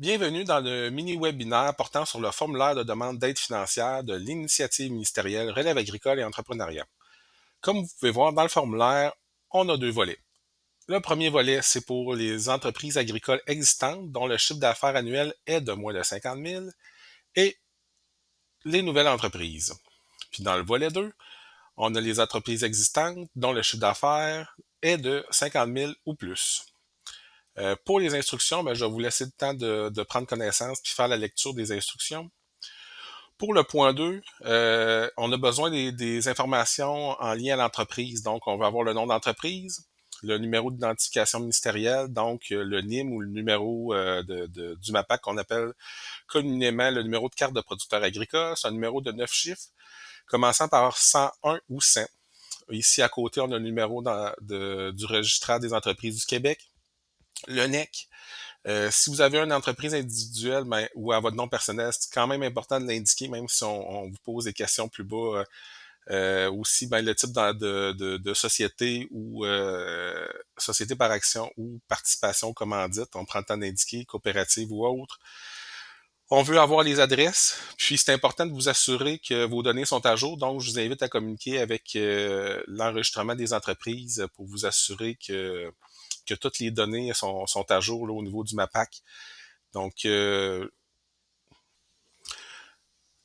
Bienvenue dans le mini-webinaire portant sur le formulaire de demande d'aide financière de l'initiative ministérielle Relève agricole et entrepreneuriat. Comme vous pouvez voir dans le formulaire, on a deux volets. Le premier volet, c'est pour les entreprises agricoles existantes dont le chiffre d'affaires annuel est de moins de 50 000 et les nouvelles entreprises. Puis dans le volet 2, on a les entreprises existantes dont le chiffre d'affaires est de 50 000 ou plus. Euh, pour les instructions, ben, je vais vous laisser le temps de, prendre connaissance puis faire la lecture des instructions. Pour le point 2, euh, on a besoin des, informations en lien à l'entreprise. Donc, on va avoir le nom d'entreprise, le numéro d'identification ministérielle, donc euh, le NIM ou le numéro du MAPAC qu'on appelle communément le numéro de carte de producteur agricole. C'est un numéro de neuf chiffres, commençant par 101 ou 100. Ici, à côté, on a le numéro du registrat des entreprises du Québec, le NEC. Euh, si vous avez une entreprise individuelle ben, ou à votre nom personnel, c'est quand même important de l'indiquer, même si on, vous pose des questions plus bas. Euh, euh, aussi ben, le type de, de, société ou société par action ou participation comme on prend le temps d'indiquer, coopérative ou autre. On veut avoir les adresses, puis c'est important de vous assurer que vos données sont à jour, donc je vous invite à communiquer avec l'enregistrement des entreprises pour vous assurer que que toutes les données sont, à jour au niveau du MAPAC. Donc, euh,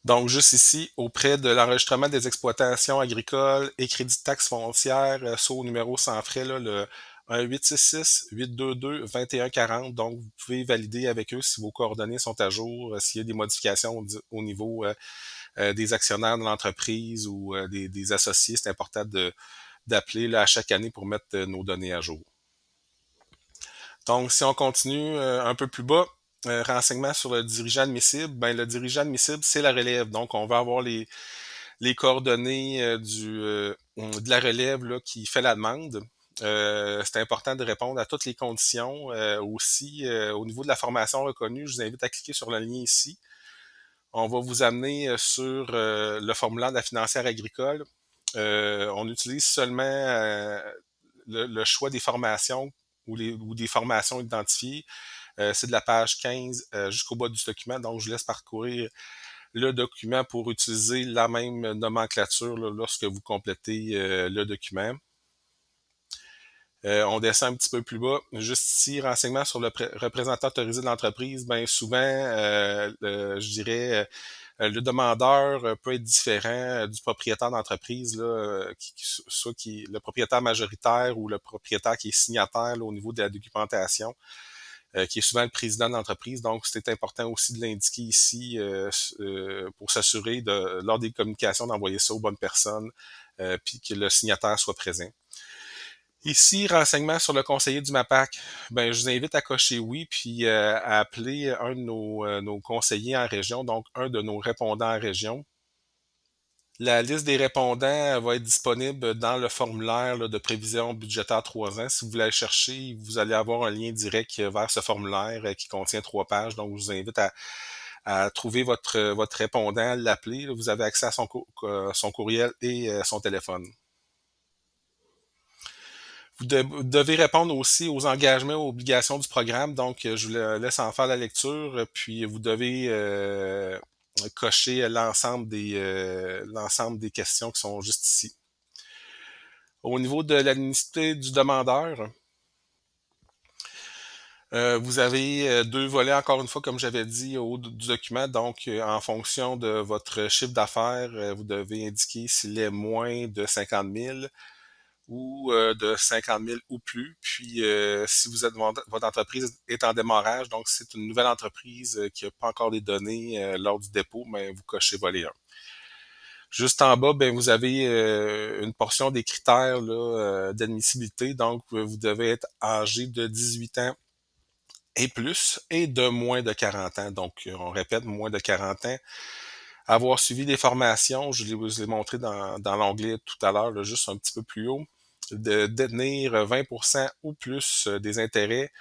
donc, juste ici, auprès de l'enregistrement des exploitations agricoles et crédit de taxes foncière, euh, saut numéro sans frais, là, le 1866 822 2140 Donc, vous pouvez valider avec eux si vos coordonnées sont à jour, euh, s'il y a des modifications au, niveau des actionnaires de l'entreprise ou des, des, associés. C'est important d'appeler à chaque année pour mettre nos données à jour. Donc, si on continue euh, un peu plus bas, euh, renseignement sur le dirigeant admissible, ben, le dirigeant admissible, c'est la relève. Donc, on va avoir les, les coordonnées euh, de la relève qui fait la demande. c'est important de répondre à toutes les conditions. aussi, au niveau de la formation reconnue, je vous invite à cliquer sur le lien ici. On va vous amener sur le formulaire de la financière agricole. on utilise seulement le, choix des formations ou, les, ou des formations identifiées. Euh, c'est de la page 15 euh, jusqu'au bas du document. Donc, je laisse parcourir le document pour utiliser la même nomenclature lorsque vous complétez euh, le document. on descend un petit peu plus bas. Juste ici, renseignement sur le représentant autorisé de l'entreprise. Bien souvent, je dirais euh, le demandeur euh, peut être différent euh, du propriétaire d'entreprise, là, qui, qui, soit le propriétaire majoritaire ou le propriétaire qui est signataire au niveau de la documentation, qui est souvent le président de l'entreprise. Donc, c'était important aussi de l'indiquer ici pour s'assurer de, lors des communications d'envoyer ça aux bonnes personnes, puis que le signataire soit présent. Ici, renseignements sur le conseiller du MAPAC. Ben, je vous invite à cocher oui, puis euh, à appeler un de euh, nos, conseillers en région, donc un de nos répondants en région. La liste des répondants euh, va être disponible dans le formulaire de prévision budgétaire 3 ans. Si vous voulez chercher, vous allez avoir un lien direct vers ce formulaire qui contient trois pages. Donc, je vous invite à, à trouver votre, votre répondant, l'appeler. Vous avez accès à son, son courriel et son téléphone. Vous, devez répondre aussi aux engagements et aux obligations du programme. Donc, euh, je vous laisse en faire la lecture, euh, puis vous devez euh, cocher l'ensemble des, l'ensemble des questions qui sont juste ici. Au niveau de l'identité du demandeur, vous avez deux volets, encore une fois, comme j'avais dit, au du document. Donc, en fonction de votre chiffre d'affaires, vous devez indiquer s'il est moins de 50 000 ou euh, de 50 000 ou plus. Puis, euh, si vous êtes votre entreprise est en démarrage, donc c'est une nouvelle entreprise euh, qui n'a pas encore des données lors du dépôt, mais vous cochez voler 1. Juste en bas, ben vous avez une portion des critères d'admissibilité. Donc, vous devez être âgé de 18 ans et plus et de moins de 40 ans. Donc, on répète, moins de 40 ans avoir suivi des formations, je vous l'ai montré dans, dans l'onglet tout à l'heure, juste un petit peu plus haut, de détenir 20% ou plus euh, des intérêts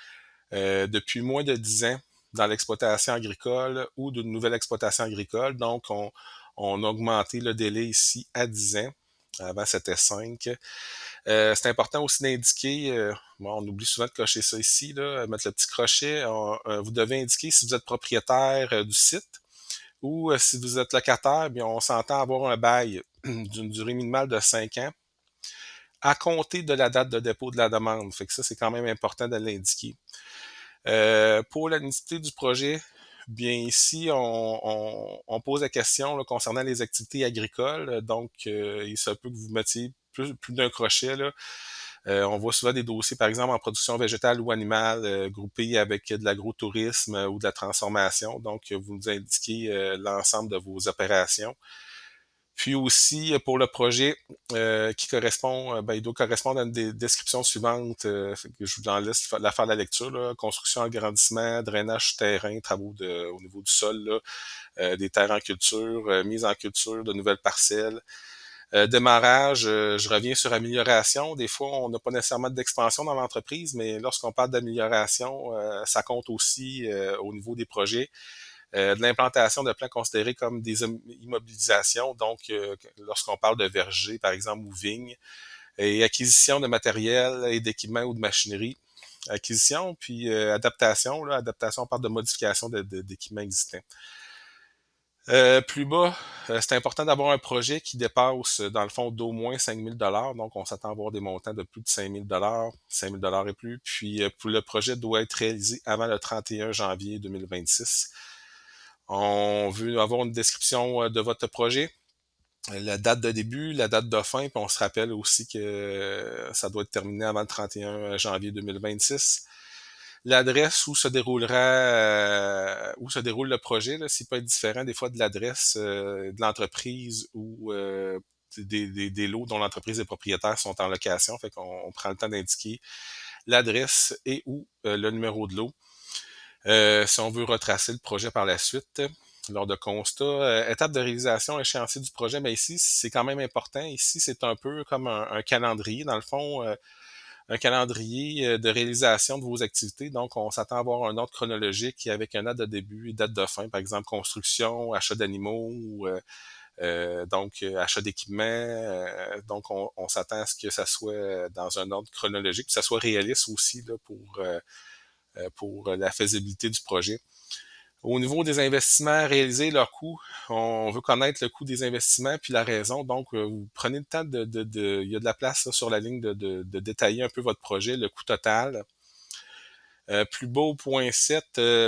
euh, depuis moins de 10 ans dans l'exploitation agricole ou d'une nouvelle exploitation agricole. Donc, on, a augmenté le délai ici à 10 ans. Avant, c'était 5. Euh, c'est important aussi d'indiquer, on oublie souvent de cocher ça ici, mettre le petit crochet. vous devez indiquer si vous êtes propriétaire du site ou si vous êtes locataire, bien, on s'entend avoir un bail d'une durée minimale de 5 ans à compter de la date de dépôt de la demande. Fait que ça, c'est quand même important de l'indiquer. Euh, pour la du projet, bien ici, on, pose la question concernant les activités agricoles. Donc, euh, il se peut que vous mettiez plus, plus d'un crochet. Là. Euh, on voit souvent des dossiers, par exemple, en production végétale ou animale, groupés avec de l'agrotourisme ou de la transformation. Donc, vous nous indiquez l'ensemble de vos opérations. Puis aussi euh, pour le projet euh, qui correspond, euh, ben, il doit correspondre à une des descriptions suivantes, que je vous en laisse la faire la lecture, construction, agrandissement, drainage terrain, travaux de, au niveau du sol, des terres en culture, mise en culture de nouvelles parcelles. démarrage, je reviens sur amélioration. Des fois, on n'a pas nécessairement d'expansion dans l'entreprise, mais lorsqu'on parle d'amélioration, ça compte aussi au niveau des projets. Euh, de l'implantation de plans considérés comme des immobilisations, donc euh, lorsqu'on parle de vergers, par exemple, ou vignes, et acquisition de matériel et d'équipements ou de machinerie, acquisition, puis euh, adaptation. Là, adaptation, on parle de modification d'équipements de, existants. plus bas, c'est important d'avoir un projet qui dépasse, dans le fond, d'au moins 5000 000 Donc, on s'attend à avoir des montants de plus de 5000 dollars, 5000 000 et plus. Puis, le projet doit être réalisé avant le 31 janvier 2026. On veut avoir une description euh, de votre projet, la date de début, la date de fin, puis on se rappelle aussi que euh, ça doit être terminé avant le 31 euh, janvier 2026 l'adresse où se déroulera où se déroule le projet, là, s'il peut être différent des fois de l'adresse de l'entreprise ou des, lots dont l'entreprise et propriétaire propriétaires sont en location. Fait qu'on prend le temps d'indiquer l'adresse et où le numéro de lot. Euh, si on veut retracer le projet par la suite, lors de constats, euh, étape de réalisation, échéancier du projet, mais ben ici, c'est quand même important. Ici, c'est un peu comme un, calendrier, dans le fond, euh, un calendrier de réalisation de vos activités. Donc, on s'attend à avoir un ordre chronologique avec un date de début et date de fin, par exemple, construction, achat d'animaux donc, achat d'équipement. donc, on, s'attend à ce que ça soit dans un ordre chronologique, que ça soit réaliste aussi là, pour euh, pour la faisabilité du projet. Au niveau des investissements réaliser leur coût, on veut connaître le coût des investissements puis la raison. Donc, euh, vous prenez le temps de, de, il y a de la place sur la ligne de, détailler un peu votre projet, le coût total. Euh, plus beau point 7,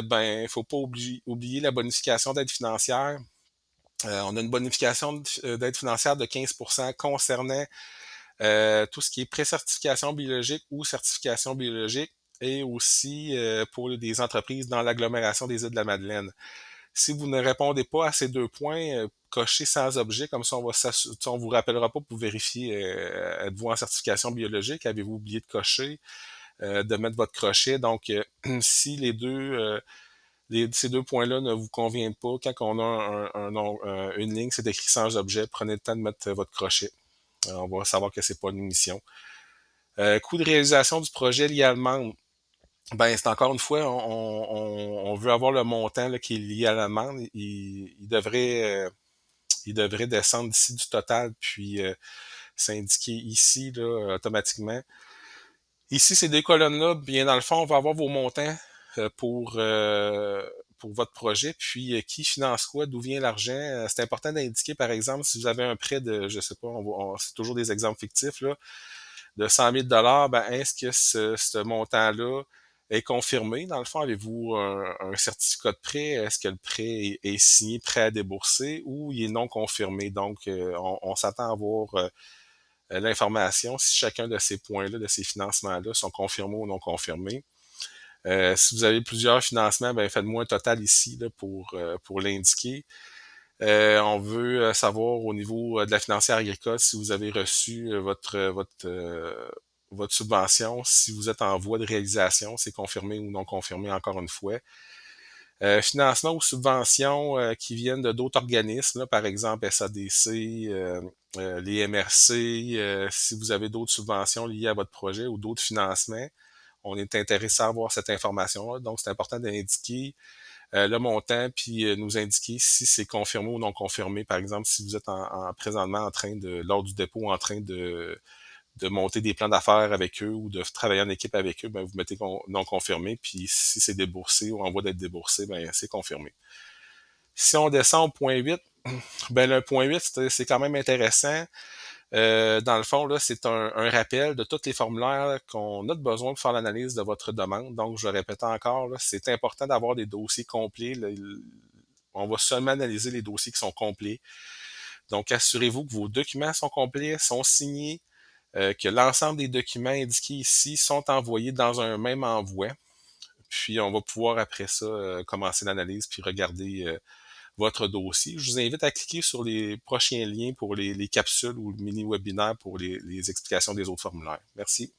ben, il faut pas oublier, la bonification d'aide financière. on a une bonification d'aide financière de 15 concernant tout ce qui est pré-certification biologique ou certification biologique et aussi euh, pour des entreprises dans l'agglomération des îles de la Madeleine. Si vous ne répondez pas à ces deux points, euh, cochez sans objet, comme ça on ne vous rappellera pas pour vérifier euh, êtes-vous en certification biologique, avez-vous oublié de cocher, de mettre votre crochet. Donc, si les deux ces deux points-là ne vous conviennent pas, quand on a un, une ligne, c'est écrit sans objet, prenez le temps de mettre votre crochet. on va savoir que c'est pas une mission. coût de réalisation du projet lié à ben c'est encore une fois, on, veut avoir le montant qui est lié à l'amende. Il, devrait euh, il devrait descendre d'ici du total, puis euh, s'indiquer ici là, automatiquement. Ici, ces deux colonnes-là, bien dans le fond, on va avoir vos montants euh, pour, pour votre projet, puis qui finance quoi, d'où vient l'argent. C'est important d'indiquer, par exemple, si vous avez un prêt de, je sais pas, c'est toujours des exemples fictifs, là, de 100 000 ben, est-ce que ce, ce montant-là est confirmé? Dans le fond, avez-vous euh, un, certificat de prêt? Est-ce que le prêt est, signé, prêt à débourser ou il est non confirmé? Donc, euh, on, s'attend à voir euh, l'information si chacun de ces points-là, de ces financements-là sont confirmés ou non confirmés. si vous avez plusieurs financements, ben faites-moi un total ici là, pour, pour l'indiquer. on veut savoir au niveau de la financière agricole si vous avez reçu votre, votre votre subvention, si vous êtes en voie de réalisation, c'est confirmé ou non confirmé encore une fois. Euh, financement ou subventions euh, qui viennent de d'autres organismes, là, par exemple SADC, euh, euh, les MRC, si vous avez d'autres subventions liées à votre projet ou d'autres financements, on est intéressé à avoir cette information-là. Donc, c'est important d'indiquer le montant puis nous indiquer si c'est confirmé ou non confirmé. Par exemple, si vous êtes en, en présentement en train de, lors du dépôt, en train de de monter des plans d'affaires avec eux ou de travailler en équipe avec eux, ben, vous mettez non confirmé. Puis si c'est déboursé ou en voie d'être déboursé, ben, c'est confirmé. Si on descend au point 8, ben, le point 8, c'est quand même intéressant. Euh, dans le fond, c'est un, rappel de tous les formulaires qu'on a besoin pour faire l'analyse de votre demande. Donc, je répète encore, c'est important d'avoir des dossiers complets. on va seulement analyser les dossiers qui sont complets. Donc, assurez-vous que vos documents sont complets, sont signés, euh, que l'ensemble des documents indiqués ici sont envoyés dans un même envoi. Puis on va pouvoir après ça euh, commencer l'analyse puis regarder euh, votre dossier. Je vous invite à cliquer sur les prochains liens pour les, capsules ou le mini-webinaire pour les, les explications des autres formulaires. Merci.